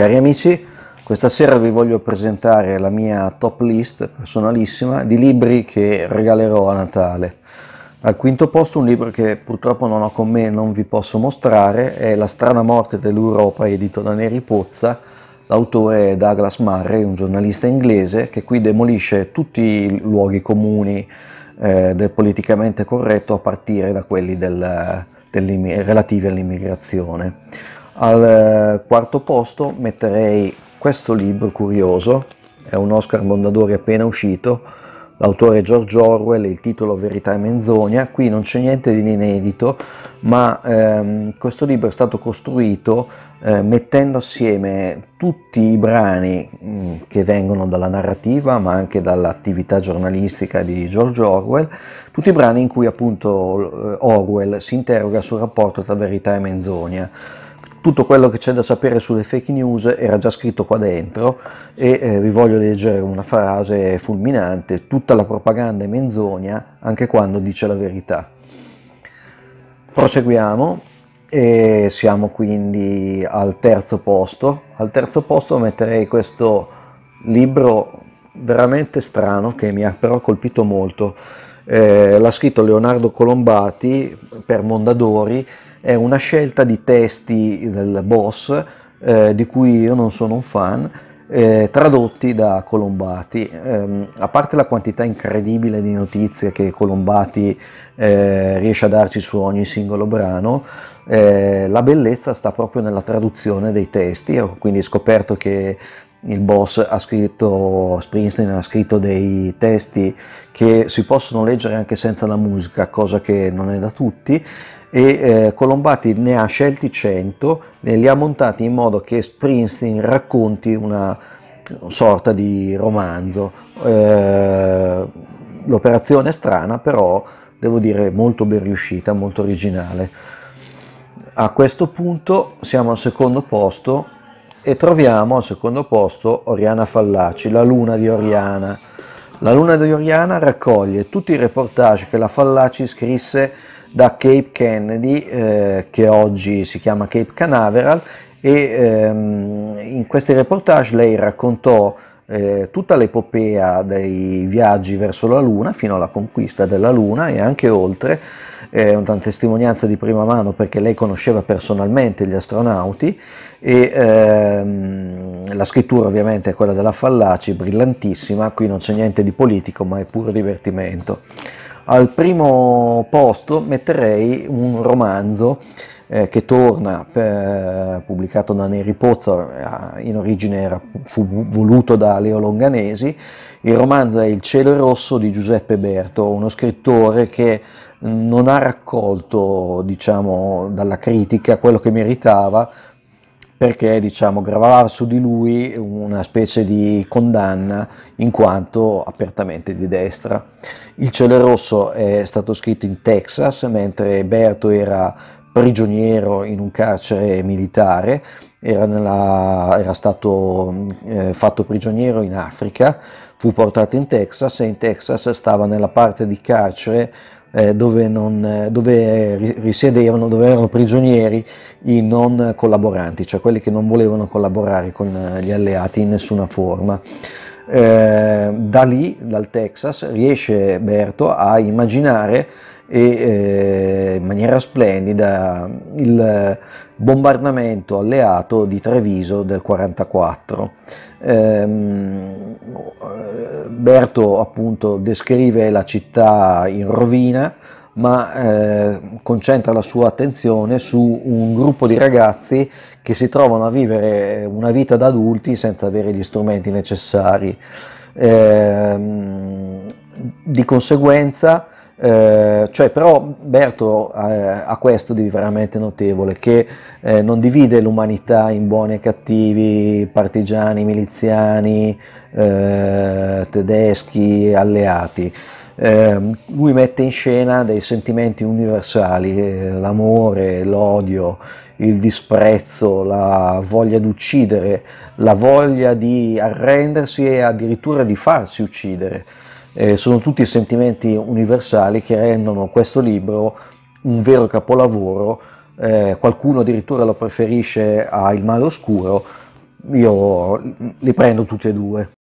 Cari amici, questa sera vi voglio presentare la mia top list personalissima di libri che regalerò a Natale. Al quinto posto un libro che purtroppo non ho con me e non vi posso mostrare è La strana morte dell'Europa edito da Neri Pozza. L'autore è Douglas Murray, un giornalista inglese che qui demolisce tutti i luoghi comuni eh, del politicamente corretto a partire da quelli del, relativi all'immigrazione. Al eh, quarto posto metterei questo libro curioso, è un Oscar Mondadori appena uscito, l'autore George Orwell, il titolo Verità e Menzogna, qui non c'è niente di inedito, ma ehm, questo libro è stato costruito eh, mettendo assieme tutti i brani mh, mm, che vengono dalla narrativa, ma anche dall'attività giornalistica di George Orwell, tutti i brani in cui appunto Orwell si interroga sul rapporto tra verità e menzogna tutto quello che c'è da sapere sulle fake news era già scritto qua dentro e eh, vi voglio leggere una frase fulminante, tutta la propaganda è menzogna anche quando dice la verità. Proseguiamo e siamo quindi al terzo posto. Al terzo posto metterei questo libro veramente strano che mi ha però colpito molto. Eh, l'ha scritto Leonardo Colombati per Mondadori è una scelta di testi del boss eh, di cui io non sono un fan, eh, tradotti da Colombati. Eh, a parte la quantità incredibile di notizie che Colombati eh, riesce a darci su ogni singolo brano, eh, la bellezza sta proprio nella traduzione dei testi. Ho quindi scoperto che il boss ha scritto, Springsteen ha scritto dei testi che si possono leggere anche senza la musica, cosa che non è da tutti, e eh, Colombati ne ha scelti 100 e li ha montati in modo che Springsteen racconti una sorta di romanzo. Eh, l'operazione è strana, però devo dire molto ben riuscita, molto originale. A questo punto siamo al secondo posto e troviamo al secondo posto Oriana Fallaci, la luna di Oriana. La luna di Oriana raccoglie tutti i reportage che la Fallaci scrisse da Cape Kennedy, eh, che oggi si chiama Cape Canaveral, e ehm, in questi reportage lei raccontò eh, tutta l'epopea dei viaggi verso la Luna fino alla conquista della Luna e anche oltre è una testimonianza di prima mano perché lei conosceva personalmente gli astronauti e ehm, la scrittura ovviamente è quella della Fallaci, brillantissima, qui non c'è niente di politico ma è puro divertimento. Al primo posto metterei un romanzo eh, che torna, eh, pubblicato da Neri Pozza, eh, in origine era, fu voluto da Leo Longanesi. Il romanzo è Il cielo rosso di Giuseppe Berto, uno scrittore che non ha raccolto diciamo, dalla critica quello che meritava perché diciamo, gravava su di lui una specie di condanna in quanto apertamente di destra. Il Cielo Rosso è stato scritto in Texas mentre Berto era prigioniero in un carcere militare, era, nella, era stato eh, fatto prigioniero in Africa, fu portato in Texas e in Texas stava nella parte di carcere eh, dove, non, eh, dove, risiedevano, dove erano prigionieri i non collaboranti, cioè quelli che non volevano collaborare con eh, gli alleati in nessuna forma. Eh, da lì, dal Texas, riesce Berto a immaginare e, eh, in maniera splendida il bombardamento alleato di Treviso del 1944. Eh, Berto appunto descrive la città in rovina, ma eh, concentra la sua attenzione su un gruppo di ragazzi che si trovano a vivere eh, una vita da adulti senza avere gli strumenti necessari. Eh, di conseguenza eh, cioè, però Berto eh, ha questo di veramente notevole, che eh, non divide l'umanità in buoni e cattivi, partigiani, miliziani, eh, tedeschi, alleati. Ehm, lui mette in scena dei sentimenti universali, eh, l'amore, l'odio, il disprezzo, la voglia di uccidere, la voglia di arrendersi e addirittura di farsi uccidere. Eh, sono tutti sentimenti universali che rendono questo libro un vero capolavoro, eh, qualcuno addirittura lo preferisce a Il male oscuro, io li prendo tutti e due.